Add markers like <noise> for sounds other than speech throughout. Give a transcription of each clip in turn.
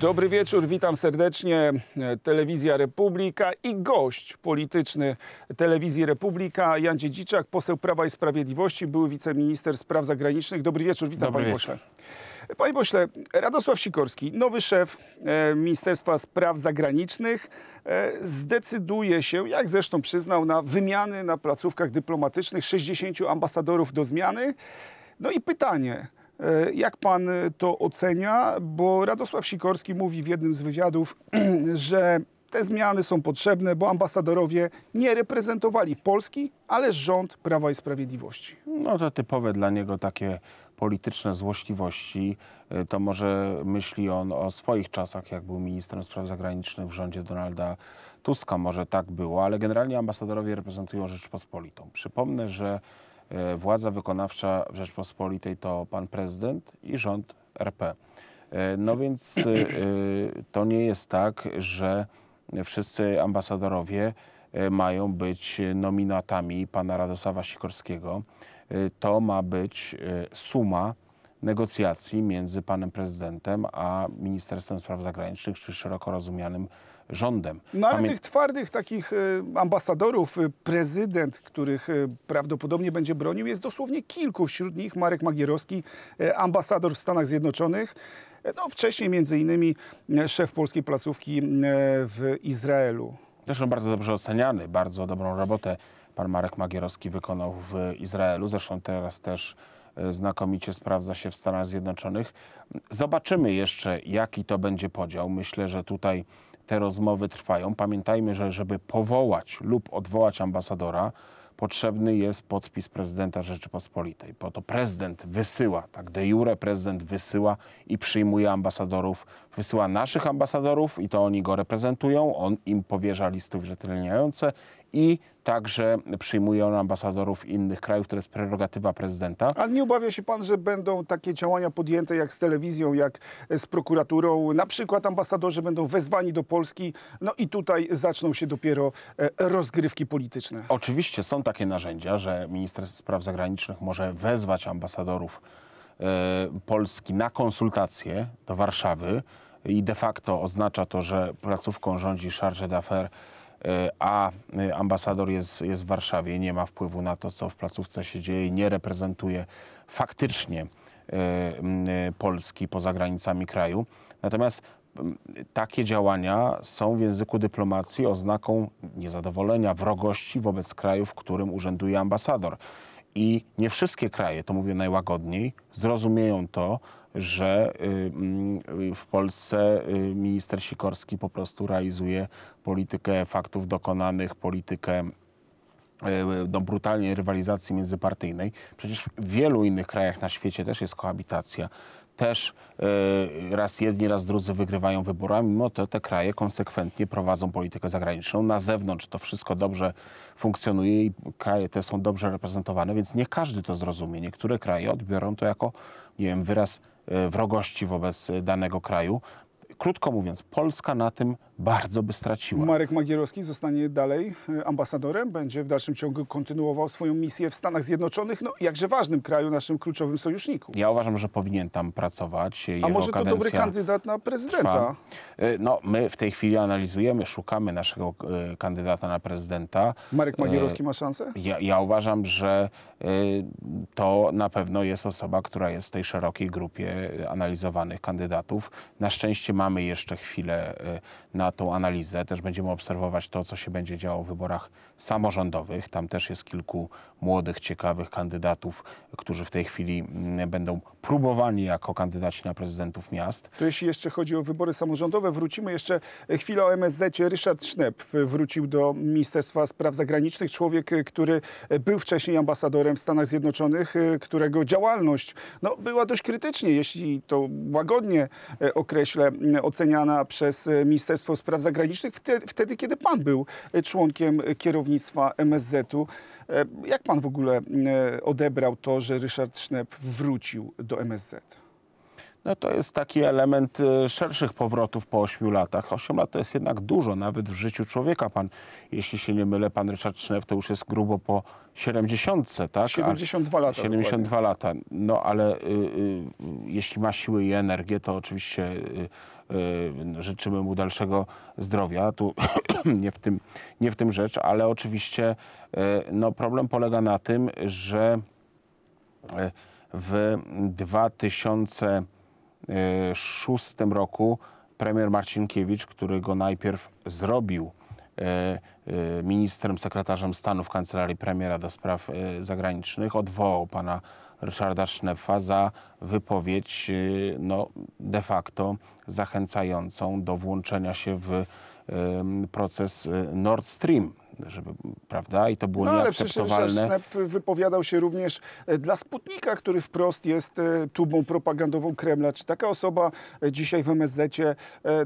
Dobry wieczór, witam serdecznie. E, Telewizja Republika i gość polityczny Telewizji Republika, Jan Dziedziczak, poseł Prawa i Sprawiedliwości, były wiceminister spraw zagranicznych. Dobry wieczór, witam Dobry panie pośle. Panie pośle, Radosław Sikorski, nowy szef e, Ministerstwa Spraw Zagranicznych, e, zdecyduje się, jak zresztą przyznał, na wymiany na placówkach dyplomatycznych 60 ambasadorów do zmiany. No i pytanie, E, jak pan e, to ocenia? Bo Radosław Sikorski mówi w jednym z wywiadów, <clears throat> że te zmiany są potrzebne, bo ambasadorowie nie reprezentowali Polski, ale rząd Prawa i Sprawiedliwości. No to typowe dla niego takie polityczne złośliwości. E, to może myśli on o swoich czasach, jak był ministrem spraw zagranicznych w rządzie Donalda Tuska. Może tak było, ale generalnie ambasadorowie reprezentują Rzeczpospolitą. Przypomnę, że E, władza wykonawcza w Rzeczpospolitej to pan prezydent i rząd RP. E, no więc e, to nie jest tak, że wszyscy ambasadorowie mają być nominatami pana Radosława Sikorskiego. To ma być suma negocjacji między panem prezydentem a Ministerstwem Spraw Zagranicznych, czy szeroko rozumianym rządem. No ale Pamię... tych twardych takich e, ambasadorów, e, prezydent, których e, prawdopodobnie będzie bronił, jest dosłownie kilku. Wśród nich Marek Magierowski, ambasador w Stanach Zjednoczonych. No, wcześniej między innymi szef polskiej placówki w Izraelu. Zresztą bardzo dobrze oceniany, bardzo dobrą robotę pan Marek Magierowski wykonał w Izraelu. Zresztą teraz też znakomicie sprawdza się w Stanach Zjednoczonych. Zobaczymy jeszcze, jaki to będzie podział. Myślę, że tutaj te rozmowy trwają. Pamiętajmy, że żeby powołać lub odwołać ambasadora, potrzebny jest podpis prezydenta Rzeczypospolitej. Po to prezydent wysyła, tak de jure prezydent wysyła i przyjmuje ambasadorów wysyła naszych ambasadorów i to oni go reprezentują, on im powierza listy uwierzytelniające i także przyjmuje on ambasadorów innych krajów, to jest prerogatywa prezydenta. Ale nie obawia się pan, że będą takie działania podjęte jak z telewizją, jak z prokuraturą? Na przykład ambasadorzy będą wezwani do Polski, no i tutaj zaczną się dopiero e, rozgrywki polityczne. Oczywiście są takie narzędzia, że minister spraw zagranicznych może wezwać ambasadorów E, Polski na konsultacje do Warszawy i de facto oznacza to, że placówką rządzi charge d'affaires, e, a e, ambasador jest, jest w Warszawie, nie ma wpływu na to, co w placówce się dzieje nie reprezentuje faktycznie Polski poza granicami kraju. Natomiast takie działania są w języku dyplomacji oznaką niezadowolenia, wrogości wobec kraju, w którym urzęduje ambasador. I nie wszystkie kraje, to mówię najłagodniej, zrozumieją to, że y, y, w Polsce y, minister Sikorski po prostu realizuje politykę faktów dokonanych, politykę do brutalnej rywalizacji międzypartyjnej. Przecież w wielu innych krajach na świecie też jest kohabitacja też e, raz jedni, raz drudzy wygrywają wybory, a mimo to te kraje konsekwentnie prowadzą politykę zagraniczną. Na zewnątrz to wszystko dobrze funkcjonuje i kraje te są dobrze reprezentowane, więc nie każdy to zrozumie. Niektóre kraje odbiorą to jako, nie wiem, wyraz e, wrogości wobec danego kraju. Krótko mówiąc, Polska na tym bardzo by straciła. Marek Magierowski zostanie dalej e, ambasadorem, będzie w dalszym ciągu kontynuował swoją misję w Stanach Zjednoczonych, no jakże ważnym kraju, naszym kluczowym sojuszniku. Ja uważam, że powinien tam pracować. Jego A może to dobry kandydat na prezydenta? Trwa. E, no, my w tej chwili analizujemy, szukamy naszego e, kandydata na prezydenta. Marek Magierowski ma szansę? Ja, ja uważam, że to na pewno jest osoba, która jest w tej szerokiej grupie analizowanych kandydatów. Na szczęście mamy mamy jeszcze chwilę y, na tą analizę. Też będziemy obserwować to, co się będzie działo w wyborach samorządowych. Tam też jest kilku młodych, ciekawych kandydatów, którzy w tej chwili mm, będą próbowani jako kandydaci na prezydentów miast. To jeśli jeszcze chodzi o wybory samorządowe, wrócimy jeszcze e, chwilę o MSZ. Ryszard Sznep e, wrócił do Ministerstwa Spraw Zagranicznych. Człowiek, e, który był wcześniej ambasadorem w Stanach Zjednoczonych, którego działalność no, była dość krytycznie, jeśli to łagodnie określę, oceniana przez e, Ministerstwo Spraw Zagranicznych wtedy, wtedy kiedy pan był e, członkiem e, kierownictwa MSZ-u. Jak pan w ogóle odebrał to, że Ryszard Sznep wrócił do MSZ? No to jest taki element szerszych powrotów po ośmiu latach. Osiem lat to jest jednak dużo, nawet w życiu człowieka. Pan, jeśli się nie mylę, pan Ryszard Sznep to już jest grubo po 70, tak? 72 lata. 72 dokładnie. lata. No ale y, y, jeśli ma siły i energię, to oczywiście y, Y, życzymy mu dalszego zdrowia. Tu <coughs> nie w tym, nie w tym rzecz, ale oczywiście y, no, problem polega na tym, że y, w 2006 roku premier Marcinkiewicz, który go najpierw zrobił ministrem, sekretarzem stanu w kancelarii premiera do spraw zagranicznych, odwołał pana Ryszarda Sznepfa za wypowiedź y, no, de facto zachęcającą do włączenia się w proces y, Nord Stream żeby, prawda? I to było no, nieakceptowalne. Ale przecież wypowiadał się również e, dla Sputnika, który wprost jest e, tubą propagandową Kremla. Czy taka osoba e, dzisiaj w MSZ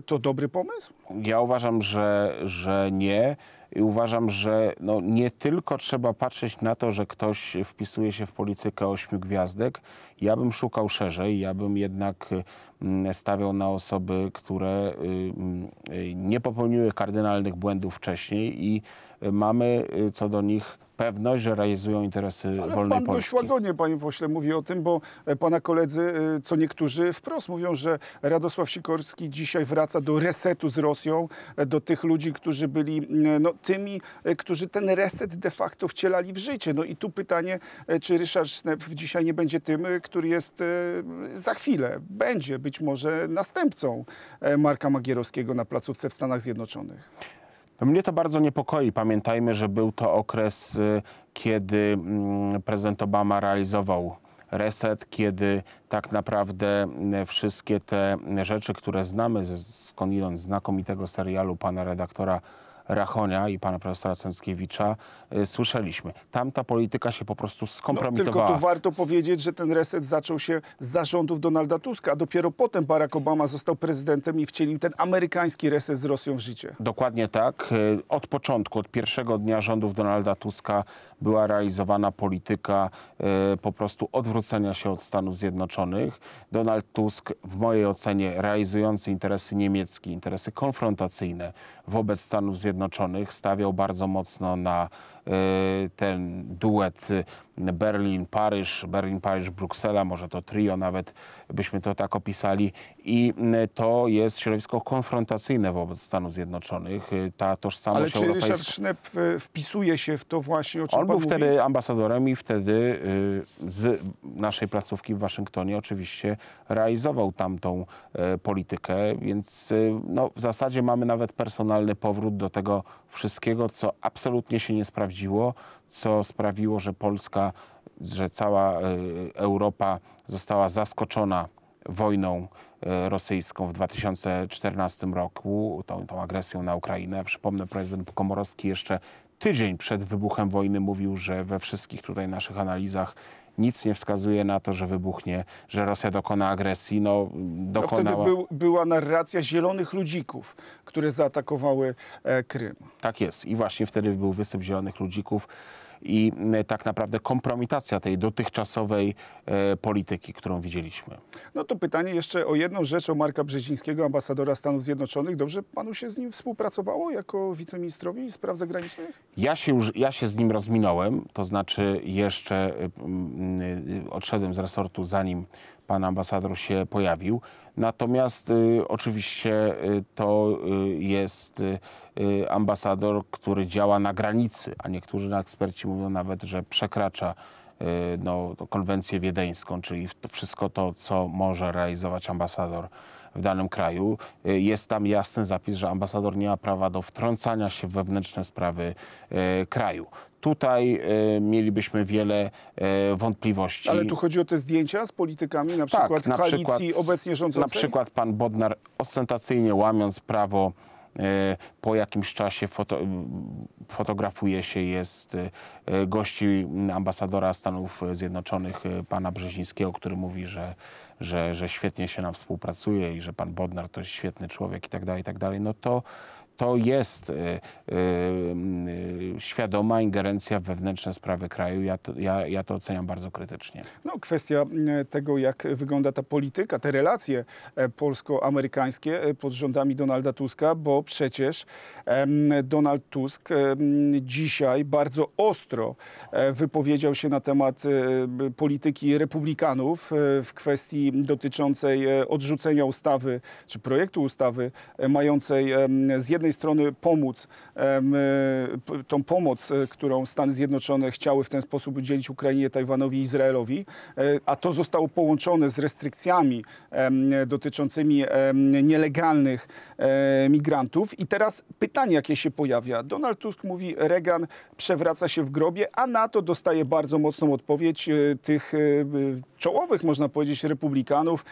to dobry pomysł? Ja uważam, że, że nie. I uważam, że no nie tylko trzeba patrzeć na to, że ktoś wpisuje się w politykę ośmiu gwiazdek. Ja bym szukał szerzej, ja bym jednak mm, stawiał na osoby, które y, y, nie popełniły kardynalnych błędów wcześniej i y, mamy co do nich pewność, że realizują interesy Ale wolnej pan Polski. Pan dość łagodnie, panie pośle, mówi o tym, bo e, pana koledzy, e, co niektórzy wprost mówią, że Radosław Sikorski dzisiaj wraca do resetu z Rosją, e, do tych ludzi, którzy byli no, tymi, którzy ten reset de facto wcielali w życie. No i tu pytanie, czy Ryszard Sznep dzisiaj nie będzie tym, który jest za chwilę, będzie być może następcą Marka Magierowskiego na placówce w Stanach Zjednoczonych. No mnie to bardzo niepokoi. Pamiętajmy, że był to okres, y, kiedy mm, prezydent Obama realizował reset, kiedy tak naprawdę y, wszystkie te rzeczy, które znamy ze skądinąd znakomitego serialu pana redaktora Rachonia i pana profesora Cęckiewicza y, słyszeliśmy. Tam ta polityka się po prostu skompromitowała. No, tylko tu warto powiedzieć, że ten reset zaczął się z zarządów Donalda Tuska, a dopiero potem Barack Obama został prezydentem i wcielił ten amerykański reset z Rosją w życie. Dokładnie tak. Y, od początku, od pierwszego dnia rządów Donalda Tuska była realizowana polityka y, po prostu odwrócenia się od Stanów Zjednoczonych. Donald Tusk w mojej ocenie realizujący interesy niemieckie, interesy konfrontacyjne wobec Stanów Zjednoczonych, Zjednoczonych stawiał bardzo mocno na Y, ten duet y, Berlin-Paryż, Berlin-Paryż-Bruksela, może to trio nawet byśmy to tak opisali. I y, to jest środowisko konfrontacyjne wobec Stanów Zjednoczonych. Ta tożsamość Ale europejska... Ale czy Ryszard Sznep wpisuje się w to właśnie, o czym On był mówi? wtedy ambasadorem i wtedy z naszej placówki w Waszyngtonie oczywiście realizował tamtą politykę, więc no, w zasadzie mamy nawet personalny powrót do tego wszystkiego, co absolutnie się nie sprawdziło, co sprawiło, że Polska, że cała e, Europa została zaskoczona wojną e, rosyjską w 2014 roku, tą, tą agresją na Ukrainę. Przypomnę, prezydent Komorowski jeszcze tydzień przed wybuchem wojny mówił, że we wszystkich tutaj naszych analizach nic nie wskazuje na to, że wybuchnie, że Rosja dokona agresji. No, dokonała... No wtedy był, była narracja zielonych ludzików, które zaatakowały e, Krym. Tak jest. I właśnie wtedy był wysyp zielonych ludzików i tak naprawdę kompromitacja tej dotychczasowej e, polityki, którą widzieliśmy. No to pytanie jeszcze o jedną rzecz, o Marka Brzezińskiego, ambasadora Stanów Zjednoczonych. Dobrze panu się z nim współpracowało jako wiceministrowi spraw zagranicznych? Ja się, już, ja się z nim rozminąłem, to znaczy jeszcze e, e, odszedłem z resortu zanim pan ambasador się pojawił. Natomiast y, oczywiście y, to y, jest Y, ambasador, który działa na granicy, a niektórzy na eksperci mówią nawet, że przekracza y, no, konwencję wiedeńską, czyli wszystko to, co może realizować ambasador w danym kraju. Y, jest tam jasny zapis, że ambasador nie ma prawa do wtrącania się w wewnętrzne sprawy kraju. Tutaj mielibyśmy wiele wątpliwości. Ale tu chodzi o te zdjęcia z politykami, na tak, przykład tak, na koalicji przykład, obecnie rządzącej? Na przykład pan Bodnar ostentacyjnie łamiąc prawo E, po jakimś czasie foto, fotografuje się, jest e, gości ambasadora Stanów Zjednoczonych, e, pana Brzezińskiego, który mówi, że, że, że świetnie się nam współpracuje i że pan Bodnar to jest świetny człowiek i tak dalej, i tak dalej. No to to jest y, y, y, świadoma ingerencja w wewnętrzne sprawy kraju. Ja to, ja, ja to oceniam bardzo krytycznie. No, kwestia tego, jak wygląda ta polityka, te relacje e, polsko-amerykańskie e, pod rządami Donalda Tuska, bo przecież Donald Tusk dzisiaj bardzo ostro e, wypowiedział się na temat polityki republikanów w kwestii dotyczącej odrzucenia ustawy, czy projektu ustawy mającej zjednoczyć jednej strony pomóc, e, tą pomoc, e, którą Stany Zjednoczone chciały w ten sposób udzielić Ukrainie, Tajwanowi i Izraelowi, e, a to zostało połączone z restrykcjami dotyczącymi nielegalnych migrantów. I teraz pytanie, jakie się pojawia. Donald Tusk mówi, Reagan przewraca się w grobie, a NATO dostaje bardzo mocną odpowiedź tych czołowych, można powiedzieć, republikanów.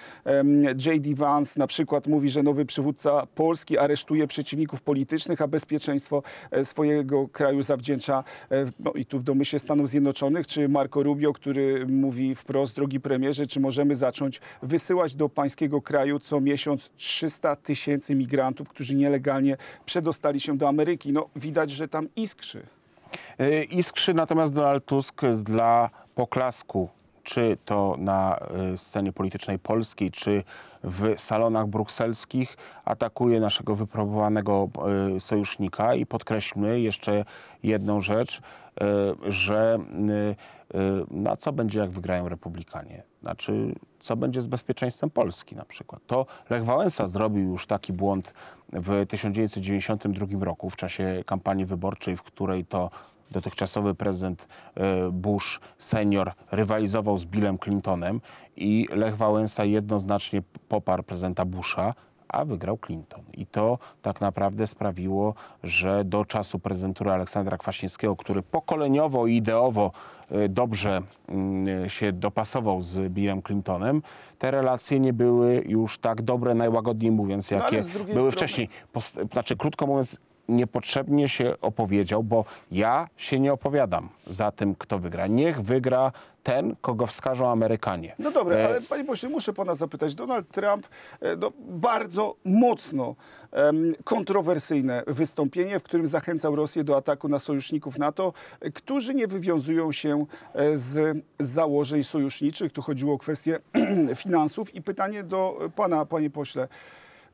J.D. Vance na przykład mówi, że nowy przywódca Polski aresztuje przeciwników politycznych, a bezpieczeństwo e, swojego kraju zawdzięcza, e, no i tu w domyśle Stanów Zjednoczonych, czy Marco Rubio, który mówi wprost, drogi premierze, czy możemy zacząć wysyłać do pańskiego kraju co miesiąc 300 tysięcy migrantów, którzy nielegalnie przedostali się do Ameryki. No widać, że tam iskrzy. E, iskrzy natomiast Donald Tusk dla poklasku czy to na y, scenie politycznej polskiej, czy w salonach brukselskich atakuje naszego wypróbowanego y, sojusznika i podkreślmy jeszcze jedną rzecz, y, że na no, co będzie jak wygrają republikanie? Znaczy, co będzie z bezpieczeństwem Polski na przykład? To Lech Wałęsa zrobił już taki błąd w 1992 roku w czasie kampanii wyborczej, w której to dotychczasowy prezydent e, Bush senior rywalizował z Billem Clintonem i Lech Wałęsa jednoznacznie poparł prezydenta Busha, a wygrał Clinton. I to tak naprawdę sprawiło, że do czasu prezydentury Aleksandra Kwaśniewskiego, który pokoleniowo i ideowo e, dobrze mm, się dopasował z Billem Clintonem, te relacje nie były już tak dobre, najłagodniej mówiąc, no, jakie no były strony... wcześniej. Post znaczy, krótko mówiąc, niepotrzebnie się opowiedział, bo ja się nie opowiadam za tym, kto wygra. Niech wygra ten, kogo wskażą Amerykanie. No dobra, e, ale panie pośle, muszę pana zapytać. Donald Trump e, no, bardzo mocno um, kontrowersyjne wystąpienie, w którym zachęcał Rosję do ataku na sojuszników NATO, e, którzy nie wywiązują się z założeń sojuszniczych. Tu chodziło o kwestię <clears throat> finansów. I pytanie do pana, panie pośle.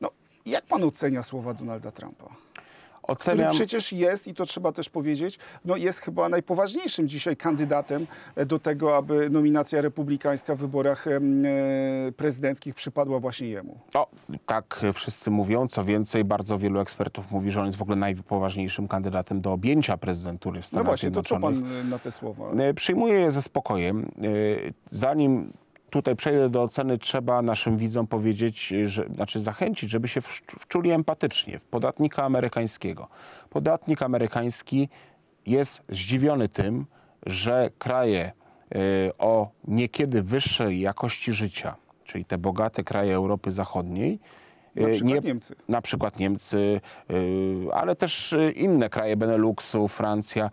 No, jak pan ocenia słowa Donalda Trumpa? Oceniam... który przecież jest, i to trzeba też powiedzieć, no jest chyba najpoważniejszym dzisiaj kandydatem e, do tego, aby nominacja republikańska w wyborach e, prezydenckich przypadła właśnie jemu. No, tak wszyscy mówią. Co więcej, bardzo wielu ekspertów mówi, że on jest w ogóle najpoważniejszym kandydatem do objęcia prezydentury w no Stanach Zjednoczonych. No właśnie, Zjednoczonych. to co pan e, na te słowa? Przyjmuję je ze spokojem. Zanim tutaj przejdę do oceny, trzeba naszym widzom powiedzieć, że, znaczy zachęcić, żeby się wczuli empatycznie w podatnika amerykańskiego. Podatnik amerykański jest zdziwiony tym, że kraje y, o niekiedy wyższej jakości życia, czyli te bogate kraje Europy Zachodniej, y, na przykład nie, Niemcy. Na przykład Niemcy, y, ale też inne kraje Beneluxu, Francja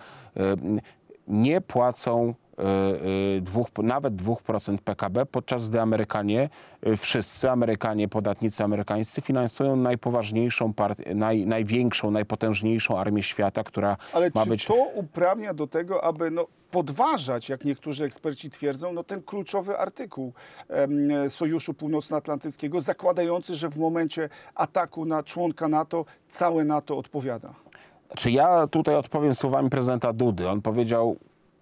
nie płacą e, e, dwóch, nawet 2% PKB, podczas gdy Amerykanie, e, wszyscy Amerykanie, podatnicy amerykańscy finansują najpoważniejszą, naj, największą, najpotężniejszą armię świata, która Ale ma być... Ale to uprawnia do tego, aby no, podważać, jak niektórzy eksperci twierdzą, no, ten kluczowy artykuł em, Sojuszu Północnoatlantyckiego zakładający, że w momencie ataku na członka NATO całe NATO odpowiada? Czy ja tutaj odpowiem słowami prezydenta Dudy. On powiedział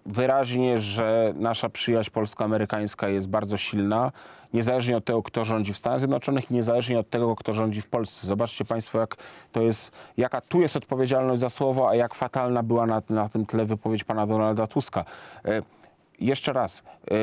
wyraźnie, że nasza przyjaźń polsko-amerykańska jest bardzo silna, niezależnie od tego, kto rządzi w Stanach Zjednoczonych, niezależnie od tego, kto rządzi w Polsce. Zobaczcie Państwo, jak to jest, jaka tu jest odpowiedzialność za słowo, a jak fatalna była na, na tym tle wypowiedź pana Donalda Tuska. E, jeszcze raz, e,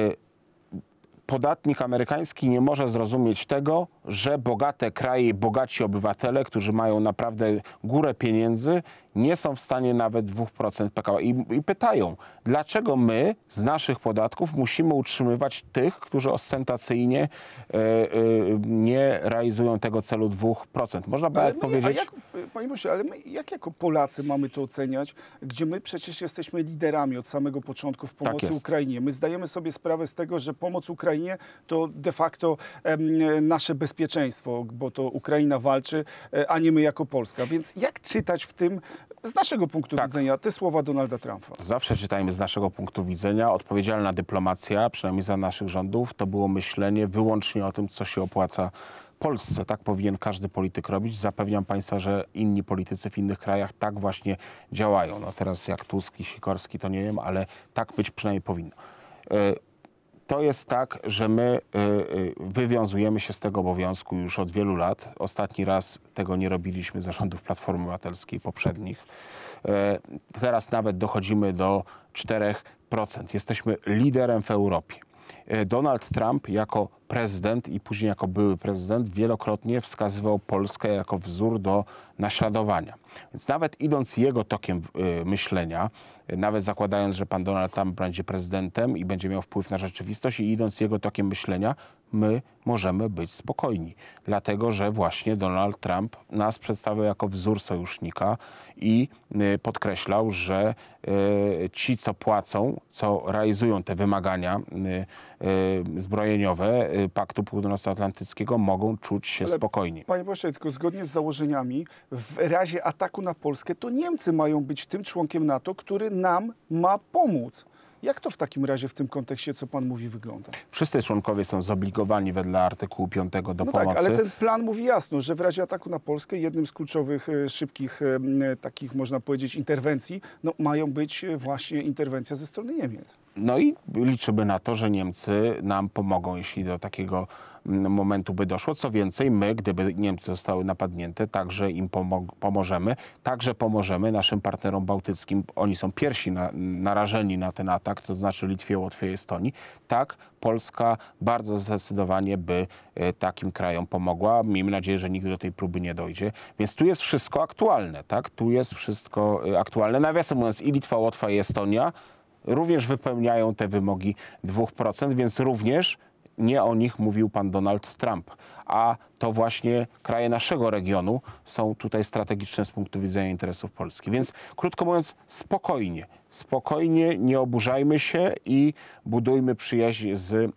podatnik amerykański nie może zrozumieć tego, że bogate kraje i bogaci obywatele, którzy mają naprawdę górę pieniędzy, nie są w stanie nawet 2% PKB. I, I, pytają, dlaczego my z naszych podatków musimy utrzymywać tych, którzy ostentacyjnie y, y, nie realizują tego celu 2%. Można by ale powiedzieć... Jak, panie Boże, ale my jak jako Polacy mamy to oceniać, gdzie my przecież jesteśmy liderami od samego początku w tak pomocy tak Ukrainie. My zdajemy sobie sprawę z tego, że pomoc Ukrainie to de facto em, nasze bezpieczeństwo bezpieczeństwo, bo to Ukraina walczy, e, a nie my jako Polska. Więc jak czytać w tym, z naszego punktu tak. widzenia, te słowa Donalda Trumpa? Zawsze czytajmy z naszego punktu widzenia. Odpowiedzialna dyplomacja, przynajmniej za naszych rządów, to było myślenie wyłącznie o tym, co się opłaca Polsce. Tak powinien każdy polityk robić. Zapewniam Państwa, że inni politycy w innych krajach tak właśnie działają. No teraz jak Tusk i Sikorski, to nie wiem, ale tak być przynajmniej powinno. E, to jest tak, że my y, y, wywiązujemy się z tego obowiązku już od wielu lat. Ostatni raz tego nie robiliśmy rządów Platformy Obywatelskiej poprzednich. E, teraz nawet dochodzimy do 4%. Jesteśmy liderem w Europie. E, Donald Trump jako prezydent i później jako były prezydent wielokrotnie wskazywał Polskę jako wzór do naśladowania. Więc nawet idąc jego tokiem e, myślenia, e, nawet zakładając, że pan Donald Trump będzie prezydentem i będzie miał wpływ na rzeczywistość i idąc jego tokiem myślenia, my możemy być spokojni. Dlatego, że właśnie Donald Trump nas przedstawiał jako wzór sojusznika i y, podkreślał, że y, ci, co płacą, co realizują te wymagania y, zbrojeniowe Paktu Północnoatlantyckiego, mogą czuć się Ale, spokojni. Panie pośle, tylko zgodnie z założeniami, w razie ataku na Polskę, to Niemcy mają być tym członkiem NATO, który nam ma pomóc. Jak to w takim razie w tym kontekście, co pan mówi, wygląda? Wszyscy członkowie są zobligowani wedle artykułu 5 do no tak, pomocy. Tak, ale ten plan mówi jasno, że w razie ataku na Polskę jednym z kluczowych, e, szybkich e, e, takich, można powiedzieć, interwencji no, mają być właśnie interwencja ze strony Niemiec. No i liczymy na to, że Niemcy nam pomogą, jeśli do takiego momentu by doszło. Co więcej, my, gdyby Niemcy zostały napadnięte, także im pomo pomożemy. Także pomożemy naszym partnerom bałtyckim. Oni są pierwsi na, narażeni na ten atak, to znaczy Litwie, Łotwie i Estonii. Tak, Polska bardzo zdecydowanie by e, takim krajom pomogła. Miejmy nadzieję, że nigdy do tej próby nie dojdzie. Więc tu jest wszystko aktualne, tak? Tu jest wszystko e, aktualne. Nawiasem mówiąc, i Litwa, Łotwa i Estonia również wypełniają te wymogi 2%, więc również nie o nich mówił pan Donald Trump, a to właśnie kraje naszego regionu są tutaj strategiczne z punktu widzenia interesów Polski. Więc krótko mówiąc, spokojnie, spokojnie, nie oburzajmy się i budujmy przyjaźń z, y,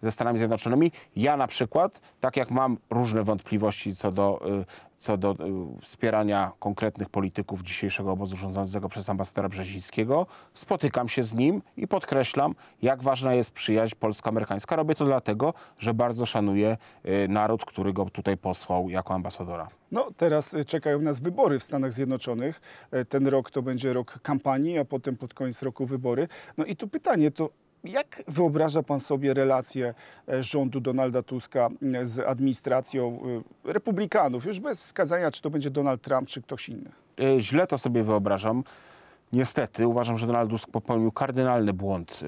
ze Stanami Zjednoczonymi. Ja na przykład, tak jak mam różne wątpliwości co do y, co do y, wspierania konkretnych polityków dzisiejszego obozu rządzącego przez ambasadora Brzezińskiego. Spotykam się z nim i podkreślam, jak ważna jest przyjaźń polsko-amerykańska. Robię to dlatego, że bardzo szanuję y, naród, który go tutaj posłał jako ambasadora. No, teraz y, czekają nas wybory w Stanach Zjednoczonych. Ten rok to będzie rok kampanii, a potem pod koniec roku wybory. No i tu pytanie, to jak wyobraża Pan sobie relacje e, rządu Donalda Tuska z administracją e, republikanów, już bez wskazania, czy to będzie Donald Trump, czy ktoś inny? E, źle to sobie wyobrażam. Niestety uważam, że Donald Tusk popełnił kardynalny błąd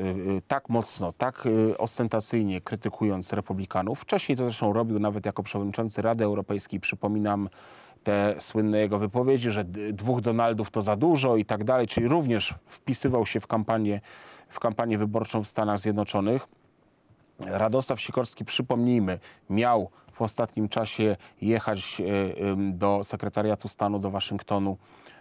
tak mocno, tak ostentacyjnie krytykując republikanów. Wcześniej to zresztą robił nawet jako przewodniczący Rady Europejskiej. Przypominam te słynne jego wypowiedzi, że dwóch Donaldów to za dużo i tak dalej, czyli również wpisywał się w kampanię w kampanię wyborczą w Stanach Zjednoczonych. Radosław Sikorski, przypomnijmy, miał w ostatnim czasie jechać e, do sekretariatu stanu, do Waszyngtonu,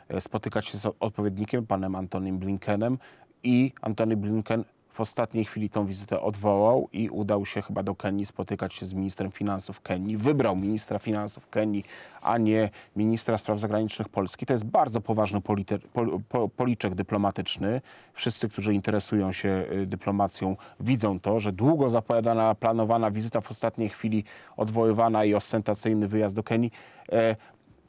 e, spotykać się z odpowiednikiem, panem Antonym Blinkenem i Antony Blinken w ostatniej chwili tą wizytę odwołał i udał się chyba do Kenii spotykać się z ministrem finansów Kenii. Wybrał ministra finansów Kenii, a nie ministra spraw zagranicznych Polski. To jest bardzo poważny pol policzek dyplomatyczny. Wszyscy, którzy interesują się y, dyplomacją, widzą to, że długo zapowiadana, planowana wizyta w ostatniej chwili odwoływana i ostentacyjny wyjazd do Kenii. E,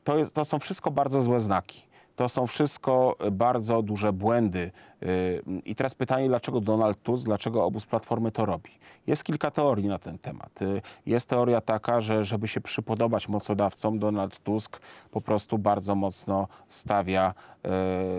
to, jest, to są wszystko bardzo złe znaki. To są wszystko bardzo duże błędy. Y, I teraz pytanie, dlaczego Donald Tusk, dlaczego obóz Platformy to robi? Jest kilka teorii na ten temat. Y, jest teoria taka, że żeby się przypodobać mocodawcom, Donald Tusk po prostu bardzo mocno stawia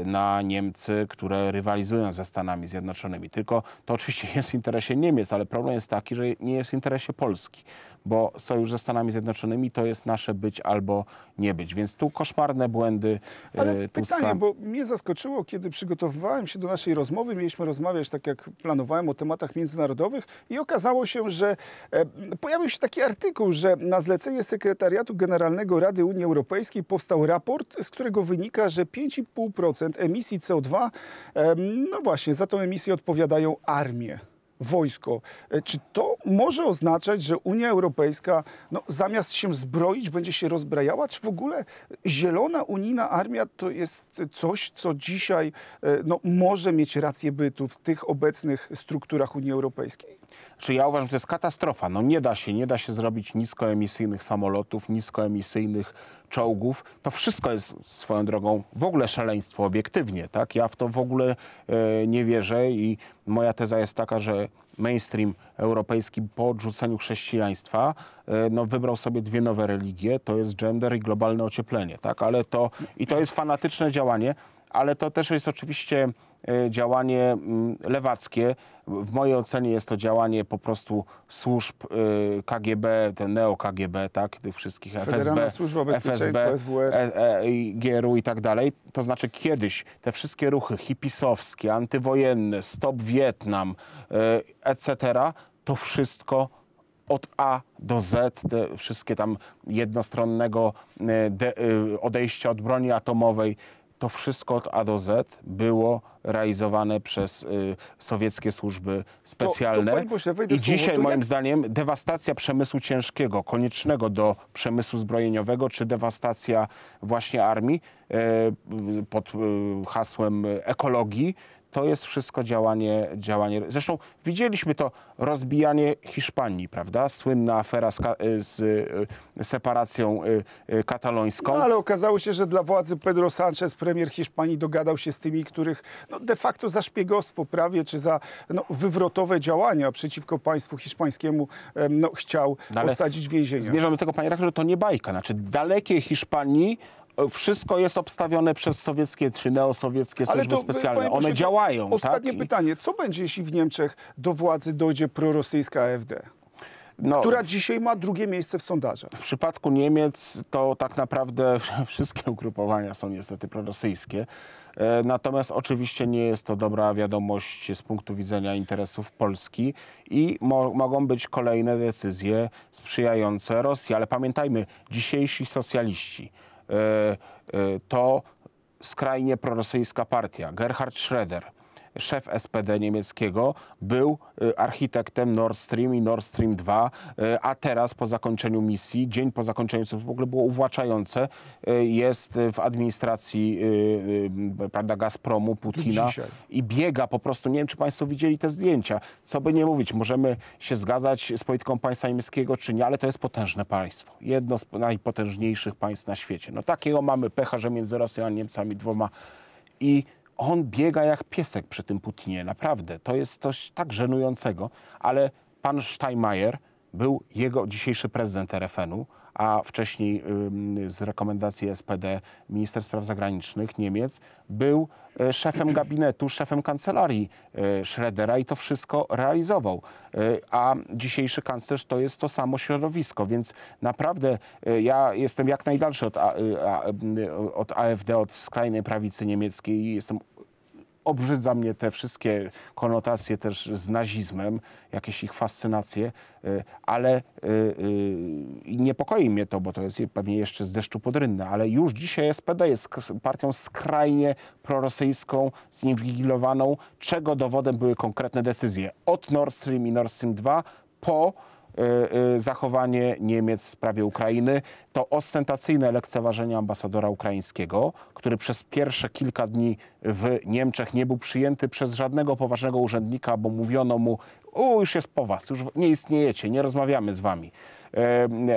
y, na Niemcy, które rywalizują ze Stanami Zjednoczonymi. Tylko to oczywiście <laughs> jest w interesie Niemiec, ale problem jest taki, że nie jest w interesie Polski bo sojusz ze Stanami Zjednoczonymi to jest nasze być albo nie być. Więc tu koszmarne błędy e, Ale Tuska. pytanie, bo mnie zaskoczyło, kiedy przygotowywałem się do naszej rozmowy, mieliśmy rozmawiać tak jak planowałem o tematach międzynarodowych i okazało się, że e, pojawił się taki artykuł, że na zlecenie Sekretariatu Generalnego Rady Unii Europejskiej powstał raport, z którego wynika, że 5,5% emisji CO2, e, no właśnie, za tą emisję odpowiadają armie wojsko. E, czy to może oznaczać, że Unia Europejska no, zamiast się zbroić, będzie się rozbrajała? Czy w ogóle zielona unijna armia to jest coś, co dzisiaj e, no, może mieć rację bytu w tych obecnych strukturach Unii Europejskiej? Czy ja uważam, że to jest katastrofa. No nie da się, nie da się zrobić niskoemisyjnych samolotów, niskoemisyjnych czołgów. To wszystko jest swoją drogą w ogóle szaleństwo obiektywnie, tak? Ja w to w ogóle e, nie wierzę i moja teza jest taka, że mainstream europejski po odrzuceniu chrześcijaństwa e, no, wybrał sobie dwie nowe religie, to jest gender i globalne ocieplenie, tak? Ale to, i to jest fanatyczne działanie, ale to też jest oczywiście e, działanie mm, lewackie. W mojej ocenie jest to działanie po prostu służb e, KGB, ten neo-KGB, tak, tych wszystkich FSB, FSB, SWR. GRU i tak dalej. To znaczy kiedyś te wszystkie ruchy hipisowskie, antywojenne, Stop Wietnam, e, etc., to wszystko od A do Z, te wszystkie tam jednostronnego odejścia od broni atomowej, to wszystko od A do Z było realizowane przez y, sowieckie służby specjalne. To, to Bośle, I dzisiaj, słowo, moim jak... zdaniem, dewastacja przemysłu ciężkiego, koniecznego do przemysłu zbrojeniowego, czy dewastacja właśnie armii y, pod y, hasłem ekologii, to jest wszystko działanie, działanie. Zresztą widzieliśmy to rozbijanie Hiszpanii, prawda? Słynna afera z, z y, separacją y, y, katalońską. No, ale okazało się, że dla władzy Pedro Sanchez, premier Hiszpanii, dogadał się z tymi, których no, de facto za szpiegostwo prawie, czy za no, wywrotowe działania przeciwko państwu hiszpańskiemu no, chciał no, osadzić osadzić więzienie. Zmierzam do tego, panie że to nie bajka. Znaczy, dalekiej Hiszpanii wszystko jest obstawione przez sowieckie czy neosowieckie służby to, e, specjalne. One proszę, działają. Tak? Ostatnie tak? pytanie. Co będzie, jeśli w Niemczech do władzy dojdzie prorosyjska AfD? No, która dzisiaj ma drugie miejsce w sondażach. W przypadku Niemiec to tak naprawdę <laughs> wszystkie ugrupowania są niestety prorosyjskie. E, natomiast oczywiście nie jest to dobra wiadomość z punktu widzenia interesów Polski i mo mogą być kolejne decyzje sprzyjające Rosji. Ale pamiętajmy, dzisiejsi socjaliści, E, e, to skrajnie prorosyjska partia, Gerhard Schröder, szef SPD niemieckiego, był y, architektem Nord Stream i Nord Stream 2, y, a teraz po zakończeniu misji, dzień po zakończeniu, co w ogóle było uwłaczające, y, jest w administracji prawda, Gazpromu, Putina i biega po prostu, nie wiem czy Państwo widzieli te zdjęcia, co by nie mówić, możemy się zgadzać z polityką państwa niemieckiego czy nie, ale to jest potężne państwo, jedno z najpotężniejszych państw na świecie. No takiego mamy pecha, że między Rosją a Niemcami dwoma i on biega jak piesek przy tym Putinie, naprawdę. To jest coś tak żenującego, ale pan Steinmeier był jego dzisiejszy prezydent RFN-u, a wcześniej z rekomendacji SPD minister spraw zagranicznych Niemiec był y, szefem <clears throat> gabinetu, szefem kancelarii y, i to wszystko realizował. Y, a dzisiejszy kanclerz to jest to samo środowisko, więc naprawdę ja jestem jak najdalszy od, a, y, a, y, od AfD, od skrajnej prawicy niemieckiej i jestem obrzydza mnie te wszystkie konotacje też z nazizmem, jakieś ich fascynacje, y, ale y, y, niepokoi mnie to, bo to jest pewnie jeszcze z deszczu rynne, ale już dzisiaj SPD jest partią skrajnie prorosyjską, zinwigilowaną, czego dowodem były konkretne decyzje od Nord Stream i Nord Stream 2 po Y, y, zachowanie Niemiec w sprawie Ukrainy, to ostentacyjne lekceważenie ambasadora ukraińskiego, który przez pierwsze kilka dni w Niemczech nie był przyjęty przez żadnego poważnego urzędnika, bo mówiono mu, o już jest po was, już nie istniejecie, nie rozmawiamy z wami.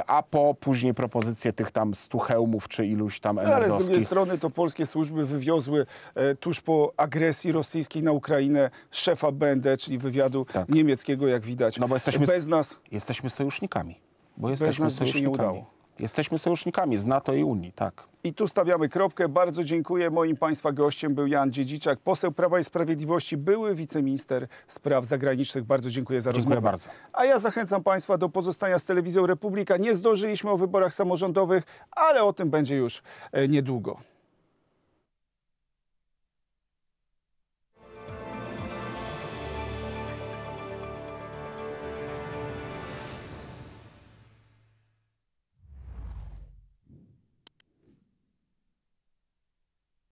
A po później propozycje tych tam stu hełmów czy iluś tam energoskich. Ale z drugiej strony to polskie służby wywiozły e, tuż po agresji rosyjskiej na Ukrainę szefa BND, czyli wywiadu tak. niemieckiego, jak widać. No bo jesteśmy, bez nas... Jesteśmy sojusznikami. Bo jesteśmy bez nas sojusznikami. się nie udało. Jesteśmy sojusznikami z NATO i Unii, tak. I tu stawiamy kropkę. Bardzo dziękuję. Moim Państwa gościem był Jan Dziedziczak, poseł Prawa i Sprawiedliwości, były wiceminister spraw zagranicznych. Bardzo dziękuję za rozmowę. Dziękuję bardzo. A ja zachęcam Państwa do pozostania z Telewizją Republika. Nie zdążyliśmy o wyborach samorządowych, ale o tym będzie już e, niedługo.